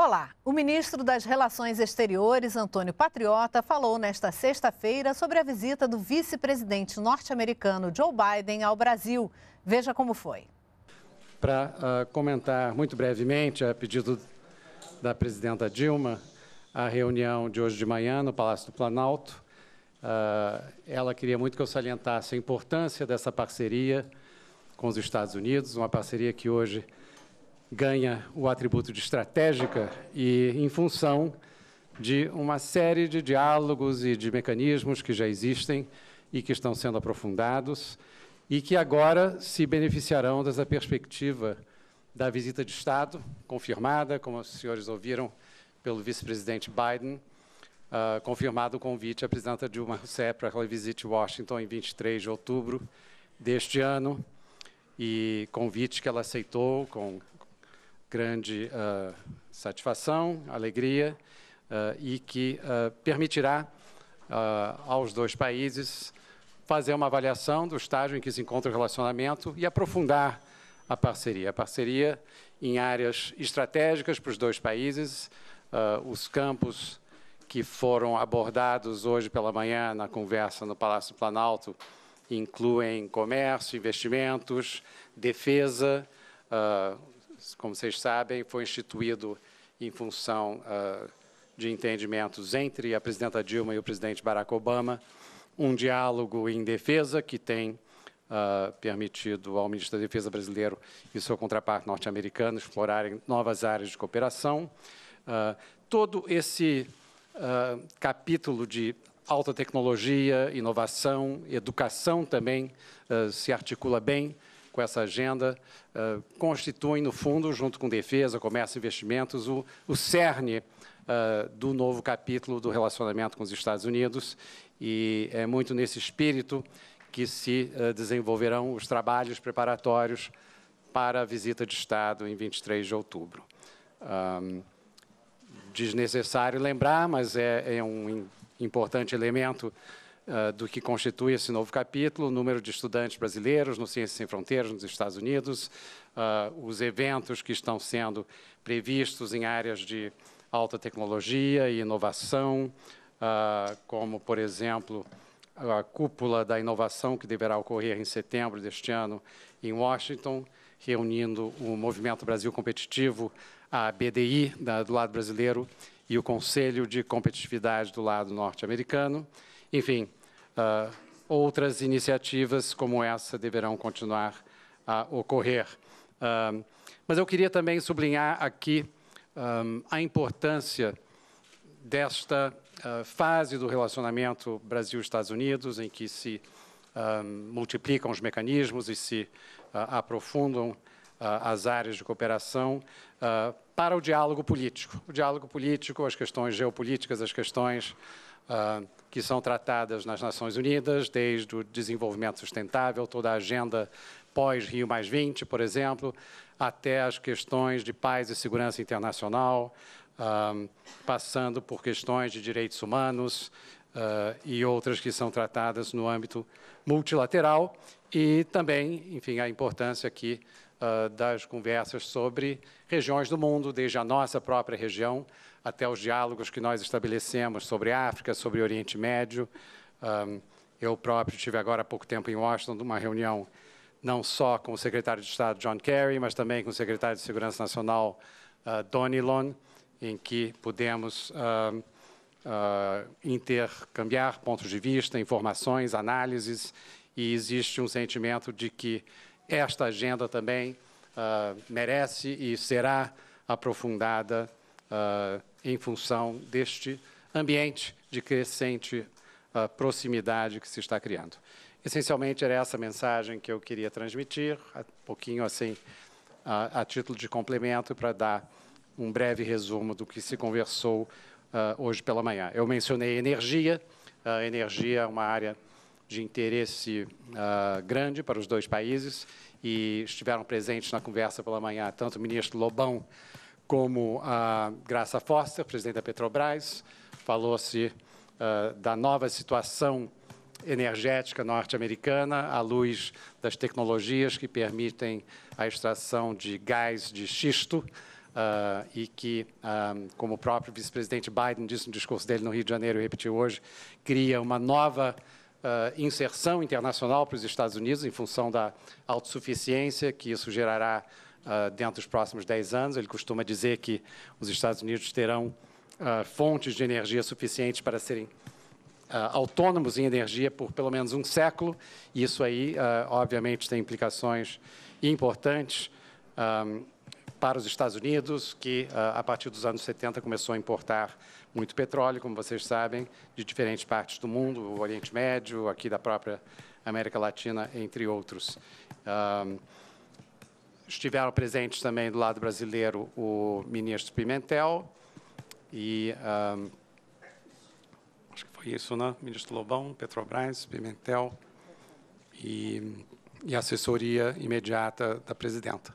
Olá, o ministro das Relações Exteriores, Antônio Patriota, falou nesta sexta-feira sobre a visita do vice-presidente norte-americano Joe Biden ao Brasil. Veja como foi. Para uh, ah, comentar muito brevemente, a pedido da presidenta Dilma, a reunião de hoje de manhã no Palácio do Planalto. Uh, ela queria muito que eu salientasse a importância dessa parceria com os Estados Unidos, uma parceria que hoje ganha o atributo de estratégica e em função de uma série de diálogos e de mecanismos que já existem e que estão sendo aprofundados e que agora se beneficiarão dessa perspectiva da visita de Estado, confirmada, como os senhores ouviram, pelo vice-presidente Biden, uh, confirmado o convite à presidenta Dilma Rousseff para que ela visite Washington em 23 de outubro deste ano, e convite que ela aceitou com grande uh, satisfação, alegria, uh, e que uh, permitirá aos dois países fazer uma avaliação do estágio em que se encontra o relacionamento e aprofundar a parceria. A parceria em áreas estratégicas para os dois países, os campos que foram abordados hoje pela manhã na conversa no Palácio do Planalto incluem comércio, investimentos, defesa, como vocês sabem, foi instituído em função uh, de entendimentos entre a presidenta Dilma e o presidente Barack Obama, um diálogo em defesa que tem uh, permitido ao ministro da Defesa brasileiro e seu contraparte norte-americano explorarem novas áreas de cooperação. Uh, todo esse capítulo de alta tecnologia, inovação, educação também se articula bem com essa agenda, uh, constituem, no fundo, junto com defesa, comércio e investimentos, o, o cerne uh, do novo capítulo do relacionamento com os Estados Unidos. E é muito nesse espírito que se uh, desenvolverão os trabalhos preparatórios para a visita de Estado em 23 de outubro. Um, desnecessário lembrar, mas é, é um importante elemento ah, do que constitui esse novo capítulo, o número de estudantes brasileiros no Ciências Sem Fronteiras nos Estados Unidos, uh, os eventos que estão sendo previstos em áreas de alta tecnologia e inovação, uh, como, por exemplo, a cúpula da inovação que deverá ocorrer em setembro deste ano em Washington, reunindo o Movimento Brasil Competitivo, a BDI da, do lado brasileiro e o Conselho de Competitividade do lado norte-americano. Enfim, uh, outras iniciativas como essa deverão continuar a ocorrer. Ah, mas eu queria também sublinhar aqui um, ah, a importância desta uh, fase do relacionamento Brasil-Estados Unidos, em que se um, multiplicam os mecanismos e se uh, aprofundam uh, as áreas de cooperação, para o diálogo político. O diálogo político, as questões geopolíticas, as questões uh, que são tratadas nas Nações Unidas, desde o desenvolvimento sustentável, toda a agenda pós-Rio mais 20, por exemplo, até as questões de paz e segurança internacional, uh, passando por questões de direitos humanos uh, e outras que são tratadas no âmbito multilateral e também, enfim, a importância que uh, das conversas sobre regiões do mundo, desde a nossa própria região até os diálogos que nós estabelecemos sobre África, sobre Oriente Médio. Um, ah, eu próprio tive agora há pouco tempo em Washington uma reunião não só com o secretário de Estado John Kerry, mas também com o secretário de Segurança Nacional uh, em que pudemos uh, uh, intercambiar pontos de vista, informações, análises, e existe um sentimento de que esta agenda também uh, merece e será aprofundada uh, em função deste ambiente de crescente uh, proximidade que se está criando. Essencialmente era essa a mensagem que eu queria transmitir, um pouquinho assim, a, a título de complemento, para dar um breve resumo do que se conversou hoje pela manhã. Eu mencionei energia, energia é uma área de interesse uh, grande para os dois países e estiveram presentes na conversa pela manhã tanto o ministro Lobão como a Graça Foster, presidente da Petrobras. Falou-se uh, da nova situação energética norte-americana à luz das tecnologias que permitem a extração de gás de xisto uh, e que, como o próprio vice-presidente Biden disse no discurso dele no Rio de Janeiro e repetiu hoje, cria uma nova eh, inserção internacional para os Estados Unidos em função da autossuficiência que isso gerará eh, dentro dos próximos 10 anos. Ele costuma dizer que os Estados Unidos terão eh, fontes de energia suficientes para serem autônomos em energia por pelo menos um século. Isso aí, obviamente, tem implicações importantes para os Estados Unidos, que ah, a partir dos anos 70 começou a importar muito petróleo, como vocês sabem, de diferentes partes do mundo, o Oriente Médio, aqui da própria América Latina, entre outros. Estiveram presentes também do lado brasileiro o ministro Pimentel e. acho que foi isso, né? Ministro Lobão, Petrobras, Pimentel e, e assessoria imediata da presidenta.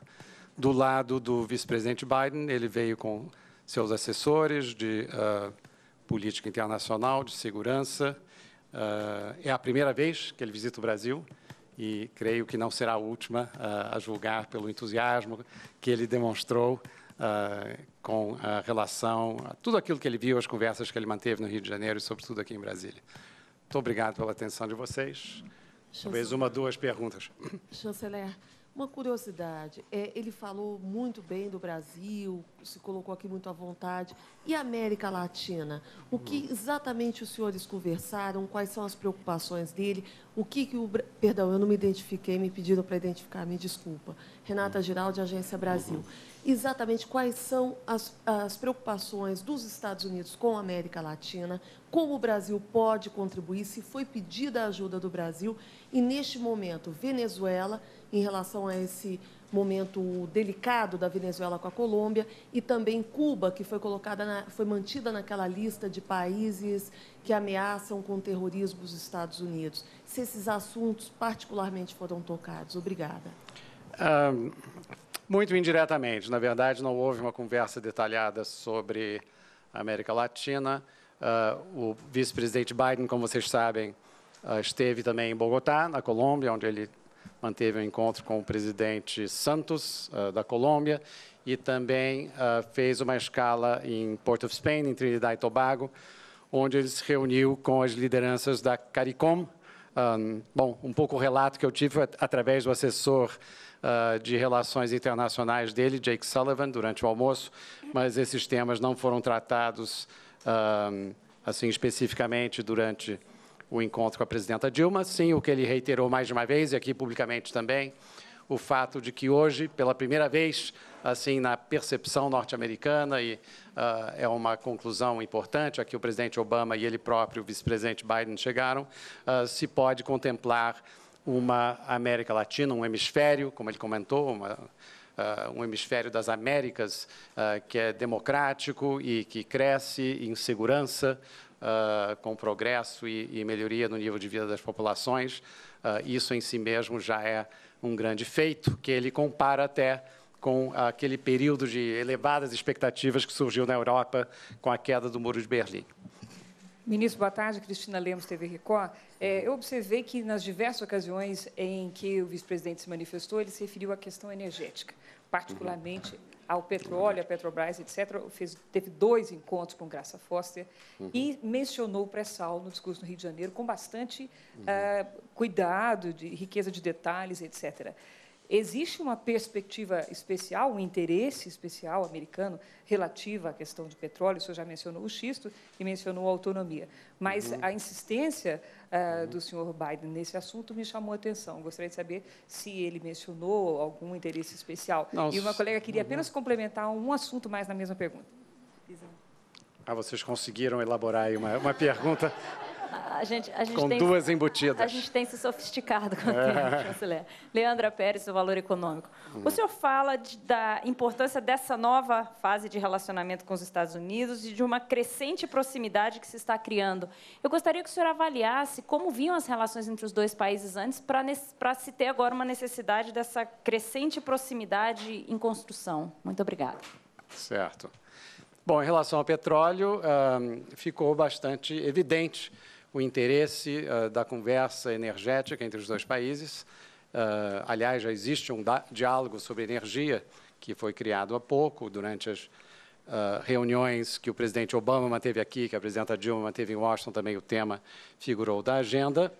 Do lado do vice-presidente Biden, ele veio com seus assessores de uh, política internacional, de segurança. Uh, é a primeira vez que ele visita o Brasil e creio que não será a última, uh, a julgar pelo entusiasmo que ele demonstrou com a relação a tudo aquilo que ele viu, as conversas que ele manteve no Rio de Janeiro e, sobretudo, aqui em Brasília. Muito obrigado pela atenção de vocês. Chanceler. Talvez uma, duas perguntas. Chanceler, uma curiosidade, é, ele falou muito bem do Brasil, se colocou aqui muito à vontade. E a América Latina? O que uhum. exatamente os senhores conversaram? Quais são as preocupações dele? O que, que o. Perdão, eu não me identifiquei, me pediram para identificar, me desculpa. Renata uhum. Giraldi, Agência Brasil. Uhum. Exatamente quais são as, as preocupações dos Estados Unidos com a América Latina? Como o Brasil pode contribuir? Se foi pedida a ajuda do Brasil? E neste momento, Venezuela em relação a esse momento delicado da Venezuela com a Colômbia e também Cuba, que foi colocada na, foi mantida naquela lista de países que ameaçam com terrorismo os Estados Unidos. Se esses assuntos particularmente foram tocados, obrigada. Um, ah, muito indiretamente, na verdade, não houve uma conversa detalhada sobre a América Latina. Uh, o vice-presidente Biden, como vocês sabem, uh, esteve também em Bogotá, na Colômbia, onde ele manteve um encontro com o presidente Santos, uh, da Colômbia, e também uh, fez uma escala em Port of Spain, em Trinidad e Tobago, onde ele se reuniu com as lideranças da CARICOM. Um, bom, um pouco o relato que eu tive através do assessor uh, de relações internacionais dele, Jake Sullivan, durante o almoço, mas esses temas não foram tratados um, assim especificamente durante o encontro com a presidenta Dilma, sim, o que ele reiterou mais de uma vez, e aqui publicamente também, o fato de que hoje, pela primeira vez, assim, na percepção norte-americana, e uh, é uma conclusão importante, aqui o presidente Obama e ele próprio, o vice-presidente Biden, chegaram, uh, se pode contemplar uma América Latina, um hemisfério, como ele comentou, uma, Uh, um hemisfério das Américas uh, que é democrático e que cresce em segurança, ah, com progresso e, e, melhoria no nível de vida das populações, uh, isso em si mesmo já é um grande feito, que ele compara até com aquele período de elevadas expectativas que surgiu na Europa com a queda do Muro de Berlim. Ministro, boa tarde. Cristina Lemos, TV Record. É, eu observei que, nas diversas ocasiões em que o vice-presidente se manifestou, ele se referiu à questão energética, particularmente ao petróleo, à Petrobras, etc., fez, teve dois encontros com Graça Foster uhum. e mencionou o pré-sal no discurso no Rio de Janeiro com bastante uhum. uh, cuidado, de riqueza de detalhes, etc. Existe uma perspectiva especial, um interesse especial americano relativo à questão de petróleo, o senhor já mencionou o xisto e mencionou a autonomia. Mas uhum. a insistência uh, uhum. do senhor Biden nesse assunto me chamou a atenção. Gostaria de saber se ele mencionou algum interesse especial. Nossa. E uma colega queria uhum. apenas complementar um assunto mais na mesma pergunta. Ah, vocês conseguiram elaborar aí uma, uma pergunta a gente, a gente com tem, duas embutidas. A gente tem se sofisticado com o é. chanceler. Leandra Pérez, o Valor Econômico. Hum. O senhor fala de, da importância dessa nova fase de relacionamento com os Estados Unidos e de uma crescente proximidade que se está criando. Eu gostaria que o senhor avaliasse como vinham as relações entre os dois países antes para se ter agora uma necessidade dessa crescente proximidade em construção. Muito obrigada. Certo. Bom, em relação ao petróleo, ficou bastante evidente o interesse uh, da conversa energética entre os dois países. Uh, aliás, já existe um diálogo sobre energia que foi criado há pouco, durante as uh, reuniões que o presidente Obama manteve aqui, que a presidenta Dilma manteve em Washington, também o tema figurou da agenda.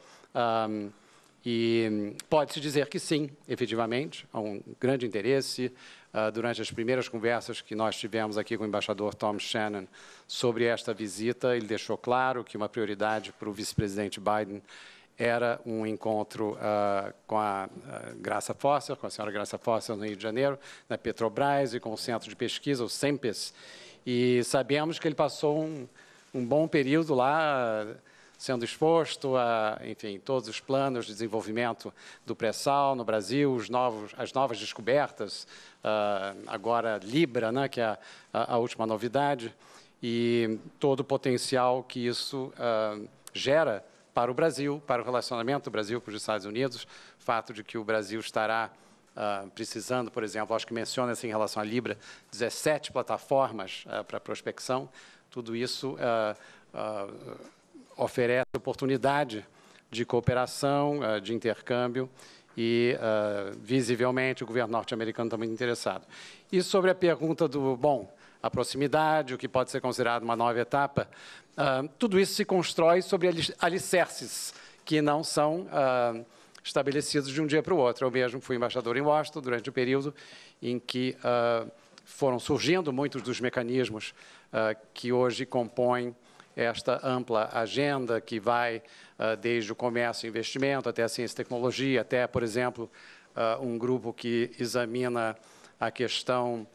E hum, pode-se dizer que sim, efetivamente, há um grande interesse. Ah, durante as primeiras conversas que nós tivemos aqui com o embaixador Tom Shannon sobre esta visita, ele deixou claro que uma prioridade para o vice-presidente Biden era um encontro uh, com a ah, Graça Foster, com a senhora Graça Foster no Rio de Janeiro, na Petrobras e com o Centro de Pesquisa, o SEMPES. E sabemos que ele passou um, um bom período lá sendo exposto a, enfim, todos os planos de desenvolvimento do pré-sal no Brasil, novos, as novas descobertas, uh, agora Libra, né, que é a, a, última novidade, e todo o potencial que isso uh, gera para o Brasil, para o relacionamento do Brasil com os Estados Unidos, fato de que o Brasil estará Uh, precisando, por exemplo, acho que menciona assim, em relação à Libra, 17 plataformas uh, para prospecção, tudo isso uh, oferece oportunidade de cooperação, eh, de intercâmbio, e, eh, visivelmente, o governo norte-americano está muito interessado. E sobre a pergunta do, bom, a proximidade, o que pode ser considerado uma nova etapa, eh, tudo isso se constrói sobre alicerces que não são estabelecidos de um dia para o outro. Eu mesmo fui embaixador em Washington durante o período em que foram surgindo muitos dos mecanismos que hoje compõem esta ampla agenda que vai uh, desde o comércio e investimento até a ciência e tecnologia, até, por exemplo, uh, um grupo que examina a questão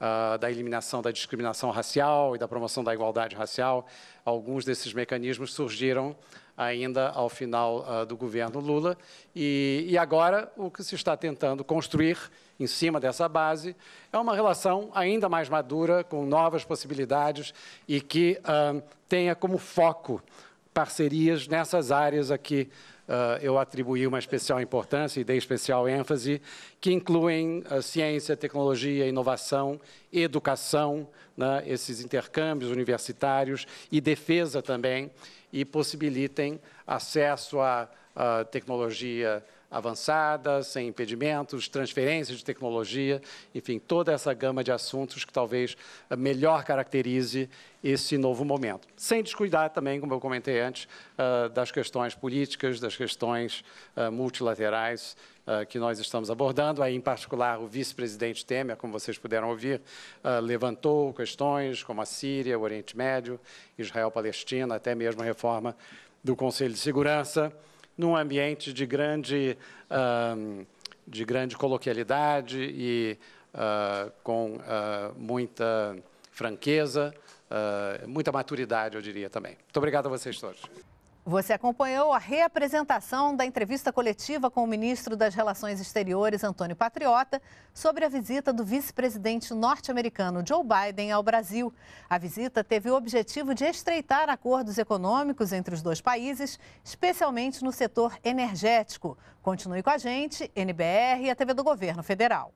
Uh, da eliminação da discriminação racial e da promoção da igualdade racial, alguns desses mecanismos surgiram ainda ao final uh, do governo Lula. E, e agora o que se está tentando construir em cima dessa base é uma relação ainda mais madura, com novas possibilidades e que uh, tenha como foco parcerias nessas áreas aqui Uh, ah, eu atribuí uma especial importância e dei especial ênfase, que incluem ciência, tecnologia, inovação, educação, né, esses intercâmbios universitários e defesa também e possibilitem acesso à, à tecnologia avançada, sem impedimentos, transferências de tecnologia, enfim, toda essa gama de assuntos que talvez eh, melhor caracterize esse novo momento. Sem descuidar também, como eu comentei antes, eh, das questões políticas, das questões eh, multilaterais que nós estamos abordando. Aí, em particular, o vice-presidente Temer, como vocês puderam ouvir, levantou questões como a Síria, o Oriente Médio, Israel-Palestina, até mesmo a reforma do Conselho de Segurança num ambiente de grande, uh, de grande coloquialidade e uh, com ah, muita franqueza, ah, muita maturidade, eu diria também. Muito obrigado a vocês todos. Você acompanhou a reapresentação da entrevista coletiva com o ministro das Relações Exteriores, Antônio Patriota, sobre a visita do vice-presidente norte-americano Joe Biden ao Brasil. A visita teve o objetivo de estreitar acordos econômicos entre os dois países, especialmente no setor energético. Continue com a gente, NBR e a TV do Governo Federal.